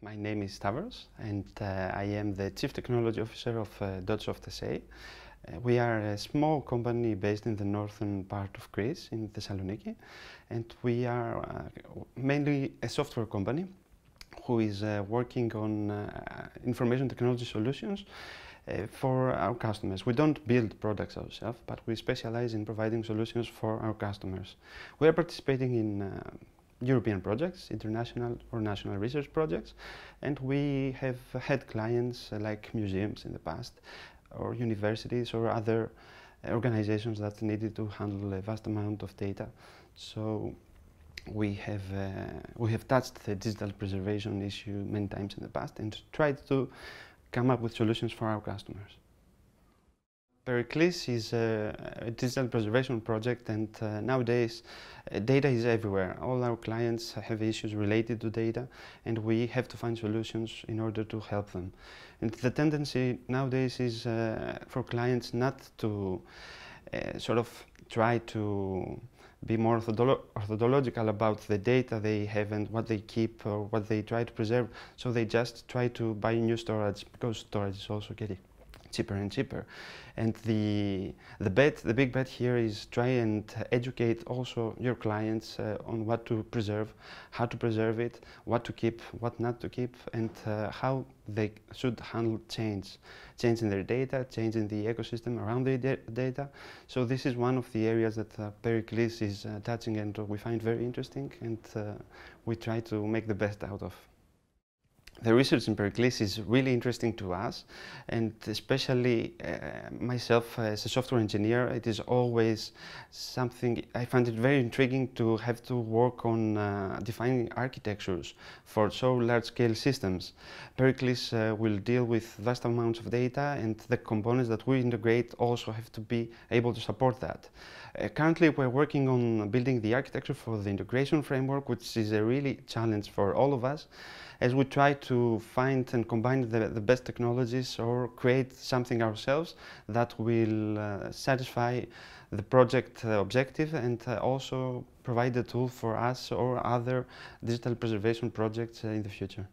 My name is Stavros and uh, I am the Chief Technology Officer of uh, Dotsoft SA. Uh, we are a small company based in the northern part of Greece, in Thessaloniki, and we are uh, mainly a software company who is uh, working on uh, information technology solutions uh, for our customers. We don't build products ourselves, but we specialize in providing solutions for our customers. We are participating in European projects, international or national research projects, and we have had clients uh, like museums in the past, or universities, or other organizations that needed to handle a vast amount of data. So we have uh, we have touched the digital preservation issue many times in the past and tried to come up with solutions for our customers. Pericles is a digital preservation project and uh, nowadays uh, data is everywhere. All our clients have issues related to data and we have to find solutions in order to help them. And the tendency nowadays is uh, for clients not to uh, sort of try to be more orthodological about the data they have and what they keep or what they try to preserve. So they just try to buy new storage because storage is also getting cheaper and cheaper. And the, the bet, the big bet here is try and educate also your clients uh, on what to preserve, how to preserve it, what to keep, what not to keep, and uh, how they should handle change, change in their data, change in the ecosystem around their da data. So this is one of the areas that uh, Pericles is uh, touching and we find very interesting and uh, we try to make the best out of the research in Pericles is really interesting to us, and especially uh, myself as a software engineer, it is always something I find it very intriguing to have to work on uh, defining architectures for so large-scale systems. Pericles uh, will deal with vast amounts of data, and the components that we integrate also have to be able to support that. Uh, currently, we're working on building the architecture for the integration framework, which is a really challenge for all of us, as we try to to find and combine the, the best technologies or create something ourselves that will uh, satisfy the project uh, objective and uh, also provide a tool for us or other digital preservation projects uh, in the future.